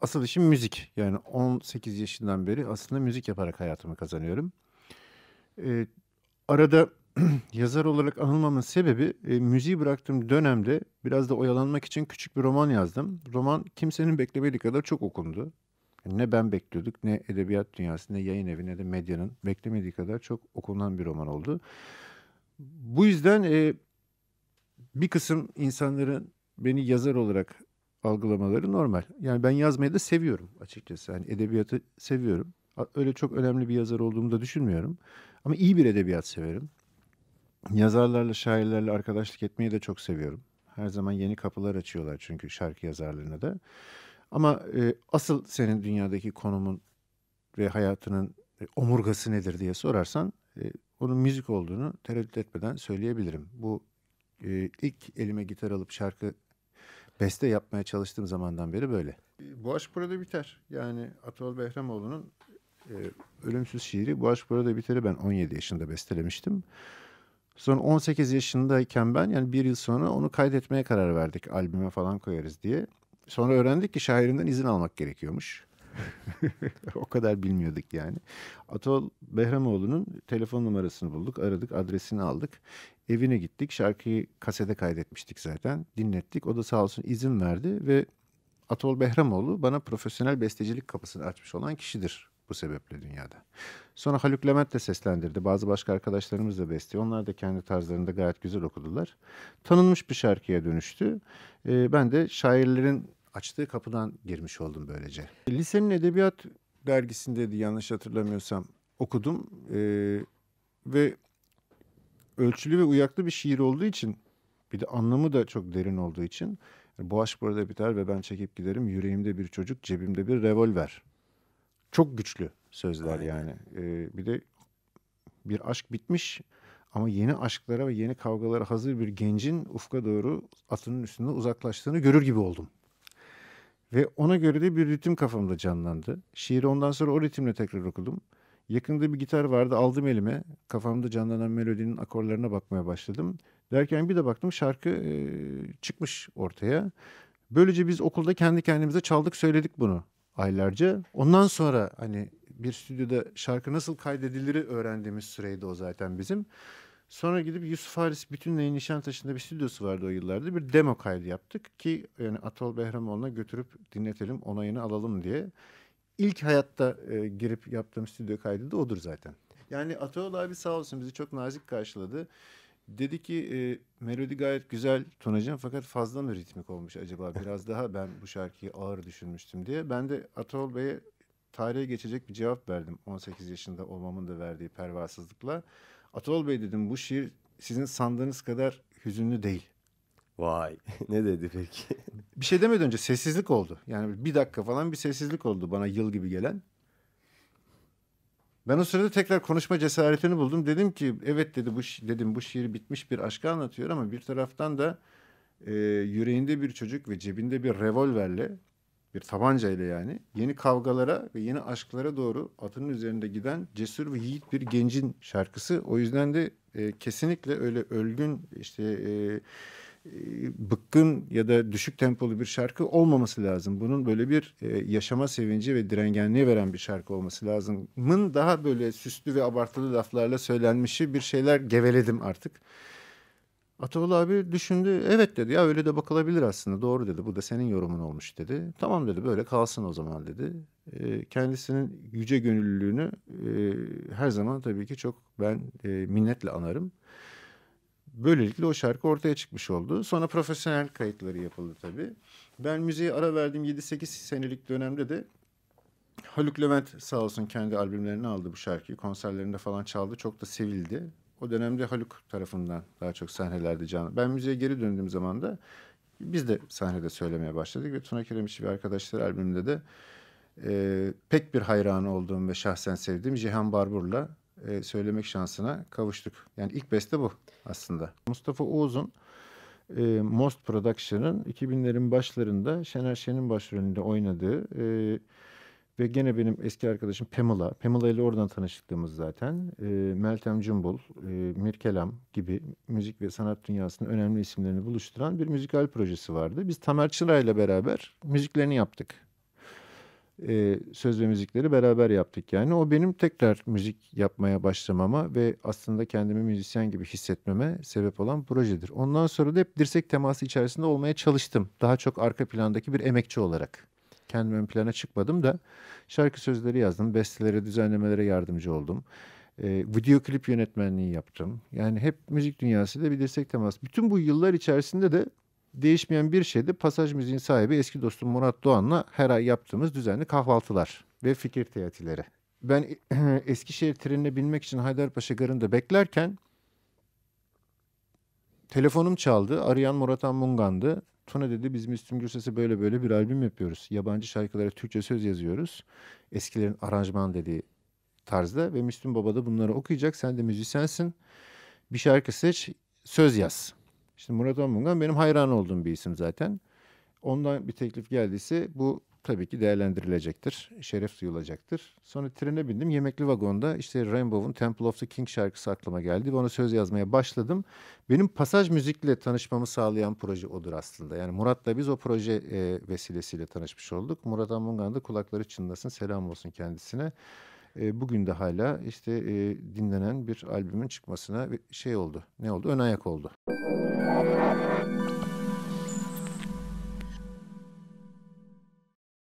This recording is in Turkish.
Asıl işim müzik. Yani 18 yaşından beri aslında müzik yaparak hayatımı kazanıyorum. Ee, arada yazar olarak anılmamın sebebi e, müziği bıraktığım dönemde biraz da oyalanmak için küçük bir roman yazdım. Roman kimsenin beklemediği kadar çok okundu. Yani ne ben bekliyorduk ne edebiyat dünyası ne yayın evi ne de medyanın beklemediği kadar çok okunan bir roman oldu. Bu yüzden e, bir kısım insanların beni yazar olarak algılamaları normal. Yani ben yazmayı da seviyorum açıkçası. Yani edebiyatı seviyorum. Öyle çok önemli bir yazar olduğumu da düşünmüyorum. Ama iyi bir edebiyat severim. Yazarlarla, şairlerle arkadaşlık etmeyi de çok seviyorum. Her zaman yeni kapılar açıyorlar çünkü şarkı yazarlarına da. Ama e, asıl senin dünyadaki konumun ve hayatının e, omurgası nedir diye sorarsan e, onun müzik olduğunu tereddüt etmeden söyleyebilirim. Bu e, ilk elime gitar alıp şarkı beste yapmaya çalıştığım zamandan beri böyle. Bu aşk burada biter. Yani Atol Behramoğlu'nun e, ölümsüz şiiri Bu aşk burada biteri ben 17 yaşında bestelemiştim. Sonra 18 yaşındayken ben yani bir yıl sonra onu kaydetmeye karar verdik. Albüme falan koyarız diye. Sonra öğrendik ki şairinden izin almak gerekiyormuş. o kadar bilmiyorduk yani. Atol Behramoğlu'nun telefon numarasını bulduk, aradık, adresini aldık. Evine gittik, şarkıyı kasete kaydetmiştik zaten, dinlettik. O da sağ olsun izin verdi ve Atol Behramoğlu bana profesyonel bestecilik kapısını açmış olan kişidir bu sebeple dünyada. Sonra Haluk Levent de seslendirdi. Bazı başka arkadaşlarımız da besti, Onlar da kendi tarzlarında gayet güzel okudular. Tanınmış bir şarkıya dönüştü. Ee, ben de şairlerin açtığı kapıdan girmiş oldum böylece. Lisenin edebiyat dergisindeydi yanlış hatırlamıyorsam okudum e, ve ölçülü ve uyaklı bir şiir olduğu için bir de anlamı da çok derin olduğu için bu aşk burada biter ve ben çekip giderim yüreğimde bir çocuk cebimde bir revolver. Çok güçlü sözler Aynen. yani. E, bir de bir aşk bitmiş ama yeni aşklara ve yeni kavgalara hazır bir gencin ufka doğru atının üstünde uzaklaştığını görür gibi oldum. Ve ona göre de bir ritim kafamda canlandı. Şiiri ondan sonra o ritimle tekrar okudum. Yakında bir gitar vardı aldım elime. Kafamda canlanan melodinin akorlarına bakmaya başladım. Derken bir de baktım şarkı e, çıkmış ortaya. Böylece biz okulda kendi kendimize çaldık söyledik bunu aylarca. Ondan sonra hani bir stüdyoda şarkı nasıl kaydedilir öğrendiğimiz süreydi o zaten bizim. Sonra gidip Yusuf Halis Bütünley'in Nişantaşı'nda bir stüdyosu vardı o yıllarda. Bir demo kaydı yaptık ki yani Atol Behramoğlu'na götürüp dinletelim, onayını alalım diye. İlk hayatta e, girip yaptığım stüdyo kaydı da odur zaten. Yani Atol abi sağ olsun bizi çok nazik karşıladı. Dedi ki e, melodi gayet güzel Tunacığım fakat fazla mı ritmik olmuş acaba? Biraz daha ben bu şarkıyı ağır düşünmüştüm diye. Ben de Atol Bey'e tarihe geçecek bir cevap verdim. 18 yaşında olmamın da verdiği pervasızlıkla. Atol Bey dedim bu şiir sizin sandığınız kadar hüzünlü değil. Vay ne dedi peki? bir şey demeden önce sessizlik oldu. Yani bir dakika falan bir sessizlik oldu bana yıl gibi gelen. Ben o sırada tekrar konuşma cesaretini buldum. Dedim ki evet dedi bu dedim bu şiir bitmiş bir aşkı anlatıyor ama bir taraftan da e, yüreğinde bir çocuk ve cebinde bir revolverle bir tabanca ile yani yeni kavgalara ve yeni aşklara doğru atının üzerinde giden cesur ve yiğit bir gencin şarkısı. O yüzden de e, kesinlikle öyle ölgün işte e, e, bıkkın ya da düşük tempolu bir şarkı olmaması lazım. Bunun böyle bir e, yaşama sevinci ve direngenliği veren bir şarkı olması lazım. Mın daha böyle süslü ve abartılı laflarla söylenmişi bir şeyler geveledim artık. Ataullah abi düşündü. Evet dedi ya öyle de bakılabilir aslında. Doğru dedi. Bu da senin yorumun olmuş dedi. Tamam dedi böyle kalsın o zaman dedi. E, kendisinin yüce gönüllülüğünü e, her zaman tabii ki çok ben e, minnetle anarım. Böylelikle o şarkı ortaya çıkmış oldu. Sonra profesyonel kayıtları yapıldı tabii. Ben müziği ara verdiğim 7-8 senelik dönemde de Haluk Levent sağ olsun kendi albümlerini aldı bu şarkıyı. Konserlerinde falan çaldı. Çok da sevildi o dönemde Haluk tarafından daha çok sahnelerde canlı. Ben müziğe geri döndüğüm zaman da biz de sahnede söylemeye başladık ve Tuna Kiremiş ve arkadaşlar albümünde de e, pek bir hayran olduğum ve şahsen sevdiğim Cihan Barbur'la e, söylemek şansına kavuştuk. Yani ilk beste bu aslında. Mustafa Oğuz'un e, Most Production'ın 2000'lerin başlarında Şener Şen'in başrolünde oynadığı e, ve gene benim eski arkadaşım Pamela. Pamela ile oradan tanıştığımız zaten. E, Meltem Cumbul, e, Mirkelam gibi müzik ve sanat dünyasının önemli isimlerini buluşturan bir müzikal projesi vardı. Biz Tamer Çıra ile beraber müziklerini yaptık. E, söz ve müzikleri beraber yaptık yani. O benim tekrar müzik yapmaya başlamama ve aslında kendimi müzisyen gibi hissetmeme sebep olan projedir. Ondan sonra da hep dirsek teması içerisinde olmaya çalıştım. Daha çok arka plandaki bir emekçi olarak kendim ön plana çıkmadım da şarkı sözleri yazdım. Bestelere, düzenlemelere yardımcı oldum. E, video klip yönetmenliği yaptım. Yani hep müzik dünyasıyla bir destek temas. Bütün bu yıllar içerisinde de değişmeyen bir şey de pasaj müziğin sahibi eski dostum Murat Doğan'la her ay yaptığımız düzenli kahvaltılar ve fikir teyatileri. Ben Eskişehir trenine binmek için Haydarpaşa garında beklerken telefonum çaldı. Arayan Murat Ammungandı Tuna dedi biz Müslüm Gürses'e böyle böyle bir albüm yapıyoruz. Yabancı şarkılara Türkçe söz yazıyoruz. Eskilerin aranjman dediği tarzda ve Müslüm Baba da bunları okuyacak. Sen de müzisyensin. Bir şarkı seç, söz yaz. Şimdi Murat Anmungan benim hayran olduğum bir isim zaten. Ondan bir teklif geldiyse bu tabii ki değerlendirilecektir. Şeref duyulacaktır. Sonra trene bindim. Yemekli vagonda işte Rainbow'un Temple of the King şarkısı aklıma geldi ve ona söz yazmaya başladım. Benim pasaj müzikle tanışmamı sağlayan proje odur aslında. Yani Murat'la biz o proje e, vesilesiyle tanışmış olduk. Murat Amungan da kulakları çınlasın. Selam olsun kendisine. E, bugün de hala işte e, dinlenen bir albümün çıkmasına şey oldu. Ne oldu? Ön ayak oldu.